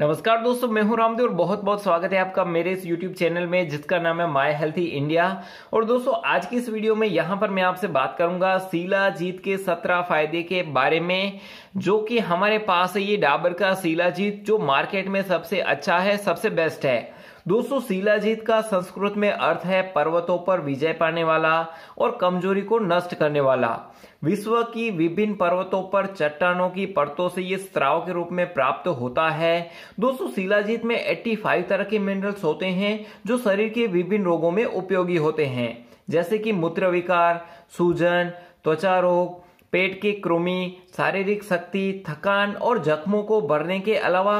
नमस्कार दोस्तों मैं हूं रामदेव और बहुत बहुत स्वागत है आपका मेरे इस यूट्यूब चैनल में जिसका नाम है माय हेल्थी इंडिया और दोस्तों आज की इस वीडियो में यहां पर मैं आपसे बात करूंगा सीला जीत के सत्रह फायदे के बारे में जो कि हमारे पास है ये डाबर का सीला जीत जो मार्केट में सबसे अच्छा है सबसे बेस्ट है दोस्तों शिलाजीत का संस्कृत में अर्थ है पर्वतों पर विजय पाने वाला और कमजोरी को नष्ट करने वाला विश्व की विभिन्न पर्वतों पर चट्टानों की परतों से ये स्त्राव के रूप में प्राप्त होता है दोस्तों शिलाजीत में 85 तरह के मिनरल्स होते हैं जो शरीर के विभिन्न रोगों में उपयोगी होते हैं जैसे कि मूत्र विकार सूजन त्वचा रोग पेट की कृमि शारीरिक शक्ति थकान और जख्मों को भरने के अलावा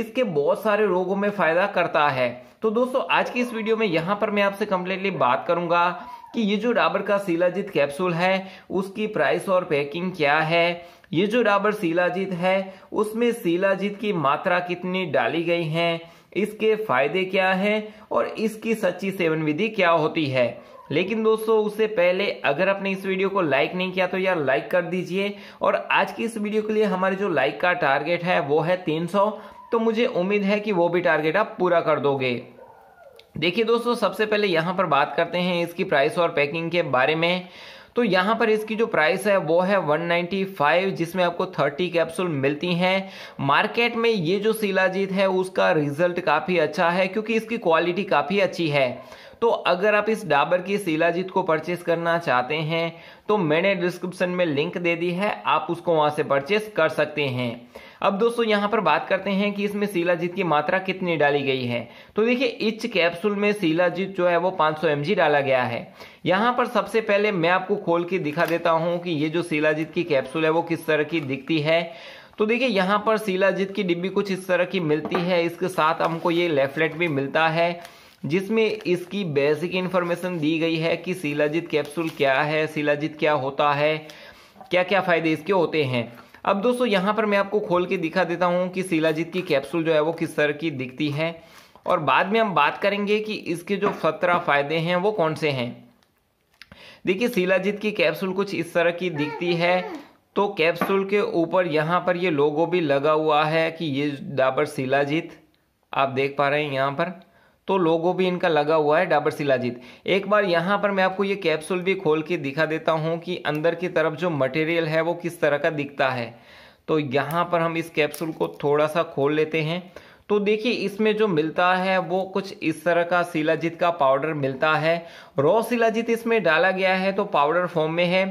इसके बहुत सारे रोगों में फायदा करता है तो दोस्तों आज की इस वीडियो में यहाँ पर मैं आपसे कम्प्लीटली बात करूंगा कि ये जो डाबर का सीलाजीत कैप्सूल है उसकी प्राइस और पैकिंग क्या है ये जो डाबर शिलाजीत है उसमें सीलाजीत की मात्रा कितनी डाली गई है इसके फायदे क्या हैं और इसकी सच्ची सेवन विधि क्या होती है लेकिन दोस्तों उससे पहले अगर आपने इस वीडियो को लाइक नहीं किया तो यार लाइक कर दीजिए और आज की इस वीडियो के लिए हमारे जो लाइक का टारगेट है वो है तीन तो मुझे उम्मीद है कि वो भी टारगेट आप पूरा कर दोगे देखिए दोस्तों सबसे पहले यहाँ पर बात करते हैं इसकी प्राइस और पैकिंग के बारे में तो यहाँ पर इसकी जो प्राइस है वो है 195 जिसमें आपको 30 कैप्सूल मिलती हैं मार्केट में ये जो शिलाजीत है उसका रिजल्ट काफ़ी अच्छा है क्योंकि इसकी क्वालिटी काफ़ी अच्छी है तो अगर आप इस डाबर की शिलाजीत को परचेस करना चाहते हैं तो मैंने डिस्क्रिप्शन में लिंक दे दी है आप उसको वहां से परचेस कर सकते हैं अब दोस्तों यहां पर बात करते हैं कि इसमें शिलाजीत की मात्रा कितनी डाली गई है तो देखिए इच कैप्सूल में शिलाजीत जो है वो 500 सौ डाला गया है यहाँ पर सबसे पहले मैं आपको खोल के दिखा देता हूं कि ये जो शिलाजीत की कैप्सूल है वो किस तरह की दिखती है तो देखिए यहाँ पर शिलाजीत की डिब्बी कुछ इस तरह की मिलती है इसके साथ हमको ये लेफलेट भी मिलता है जिसमें इसकी बेसिक इन्फॉर्मेशन दी गई है कि शिलाजित कैप्सूल क्या है शिलाजित क्या होता है क्या क्या फ़ायदे इसके होते हैं अब दोस्तों यहाँ पर मैं आपको खोल के दिखा देता हूँ कि शिलाजित की कैप्सूल जो है वो किस तरह की दिखती है और बाद में हम बात करेंगे कि इसके जो सत्रह फ़ायदे हैं वो कौन से हैं देखिए शिलाजीत की कैप्सूल कुछ इस तरह की दिखती है तो कैप्सूल के ऊपर यहाँ पर ये लोगो भी लगा हुआ है कि ये डाबर शिलाजीत आप देख पा रहे हैं यहाँ पर तो लोगो भी इनका लगा हुआ है डाबर शिलाजीत एक बार यहाँ पर मैं आपको ये कैप्सूल भी खोल के दिखा देता हूँ कि अंदर की तरफ जो मटेरियल है वो किस तरह का दिखता है तो यहाँ पर हम इस कैप्सूल को थोड़ा सा खोल लेते हैं तो देखिए इसमें जो मिलता है वो कुछ इस तरह का शिलाजीत का पाउडर मिलता है रॉ शिलाजीत इसमें डाला गया है तो पाउडर फॉर्म में है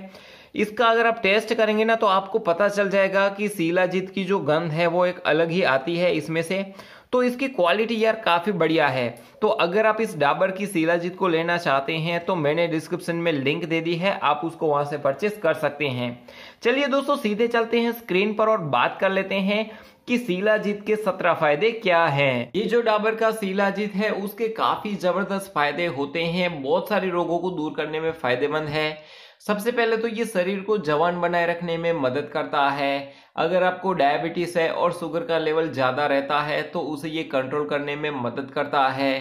इसका अगर आप टेस्ट करेंगे ना तो आपको पता चल जाएगा कि शिलाजीत की जो गंध है वो एक अलग ही आती है इसमें से तो इसकी क्वालिटी यार काफ़ी बढ़िया है तो अगर आप इस डाबर की शिलाजीत को लेना चाहते हैं तो मैंने डिस्क्रिप्शन में लिंक दे दी है आप उसको वहां से परचेस कर सकते हैं चलिए दोस्तों सीधे चलते हैं स्क्रीन पर और बात कर लेते हैं कि शिलाजीत के सत्रह फायदे क्या हैं ये जो डाबर का शिलाजीत है उसके काफी जबरदस्त फायदे होते हैं बहुत सारे रोगों को दूर करने में फायदेमंद है सबसे पहले तो ये शरीर को जवान बनाए रखने में मदद करता है अगर आपको डायबिटीज़ है और शुगर का लेवल ज़्यादा रहता है तो उसे ये कंट्रोल करने में मदद करता है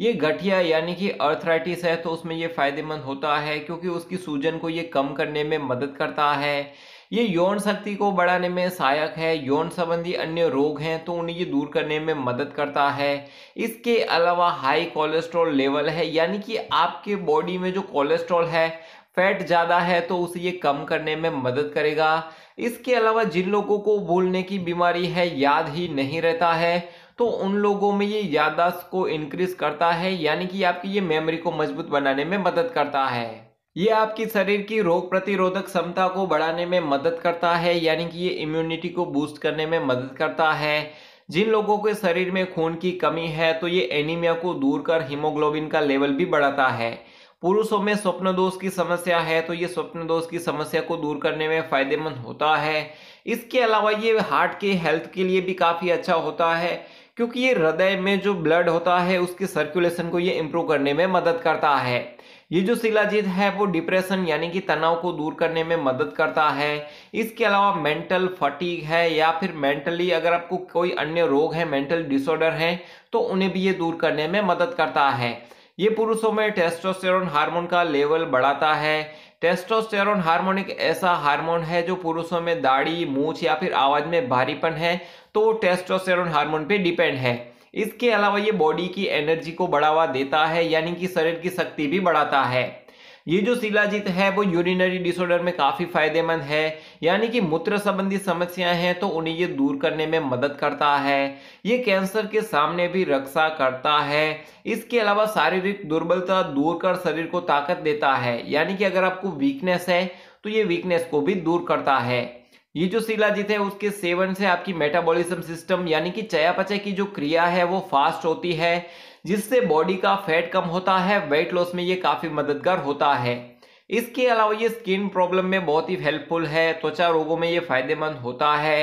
ये गठिया यानी कि अर्थराइटिस है तो उसमें ये फ़ायदेमंद होता है क्योंकि उसकी सूजन को ये कम करने में मदद करता है ये यौन शक्ति को बढ़ाने में सहायक है यौन संबंधी अन्य रोग हैं तो उन्हें ये दूर करने में मदद करता है इसके अलावा हाई कोलेस्ट्रॉल लेवल है यानी कि आपके बॉडी में जो कोलेस्ट्रॉल है फैट ज़्यादा है तो उसे ये कम करने में मदद करेगा इसके अलावा जिन लोगों को भूलने की बीमारी है याद ही नहीं रहता है तो उन लोगों में ये याददाश्त को इनक्रीज़ करता है यानी कि आपकी ये मेमोरी को मजबूत बनाने में मदद करता है ये आपकी शरीर की रोग प्रतिरोधक क्षमता को बढ़ाने में मदद करता है यानी कि ये इम्यूनिटी को बूस्ट करने में मदद करता है जिन लोगों के शरीर में खून की कमी है तो ये एनीमिया को दूर कर हीमोग्लोबिन का लेवल भी बढ़ाता है पुरुषों में स्वप्न दोष की समस्या है तो ये स्वप्न दोष की समस्या को दूर करने में फायदेमंद होता है इसके अलावा ये हार्ट के हेल्थ के लिए भी काफ़ी अच्छा होता है क्योंकि ये हृदय में जो ब्लड होता है उसके सर्कुलेशन को ये इम्प्रूव करने में मदद करता है ये जो शिलाजीत है वो डिप्रेशन यानी कि तनाव को दूर करने में मदद करता है इसके अलावा मेंटल फटीग है या फिर मेंटली अगर आपको कोई अन्य रोग है मेंटल डिसऑर्डर है तो उन्हें भी ये दूर करने में मदद करता है ये पुरुषों में टेस्टोस्टेरोन हार्मोन का लेवल बढ़ाता है टेस्टोस्टेरोन हार्मोन एक ऐसा हार्मोन है जो पुरुषों में दाढ़ी मूछ या फिर आवाज में भारीपन है तो टेस्टोस्टेरोन हार्मोन पे डिपेंड है इसके अलावा ये बॉडी की एनर्जी को बढ़ावा देता है यानी कि शरीर की शक्ति भी बढ़ाता है ये जो शिलाजीत है वो यूरिनरी डिसऑर्डर में काफ़ी फायदेमंद है यानी कि मूत्र संबंधी समस्याएं हैं तो उन्हें ये दूर करने में मदद करता है ये कैंसर के सामने भी रक्षा करता है इसके अलावा शारीरिक दुर्बलता दूर कर शरीर को ताकत देता है यानी कि अगर आपको वीकनेस है तो ये वीकनेस को भी दूर करता है ये जो शिलाजीत है उसके सेवन से आपकी मेटाबॉलिज्म सिस्टम यानी कि चयापचय की जो क्रिया है वो फास्ट होती है जिससे बॉडी का फैट कम होता है वेट लॉस में ये काफ़ी मददगार होता है इसके अलावा ये स्किन प्रॉब्लम में बहुत ही हेल्पफुल है त्वचा रोगों में ये फायदेमंद होता है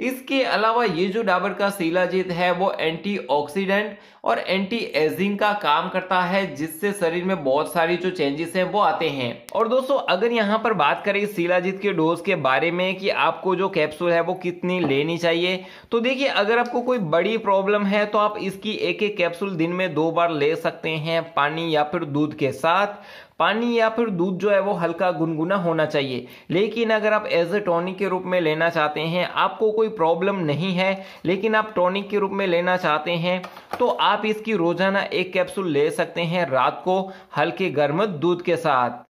इसके अलावा ये जो डाबर का शिलाजीत है वो एंटीऑक्सीडेंट और एंटी एजिंग का काम करता है जिससे शरीर में बहुत सारी जो चेंजेस हैं वो आते हैं और दोस्तों अगर यहाँ पर बात करें इस शिलाजीत के डोज के बारे में कि आपको जो कैप्सूल है वो कितनी लेनी चाहिए तो देखिए अगर आपको कोई बड़ी प्रॉब्लम है तो आप इसकी एक एक कैप्सूल दिन में दो बार ले सकते हैं पानी या फिर दूध के साथ पानी या फिर दूध जो है वो हल्का गुनगुना होना चाहिए लेकिन अगर आप एज ए टॉनिक के रूप में लेना चाहते हैं आपको कोई कोई प्रॉब्लम नहीं है लेकिन आप टॉनिक के रूप में लेना चाहते हैं तो आप इसकी रोज़ाना एक कैप्सूल ले सकते हैं रात को हल्के गर्म दूध के साथ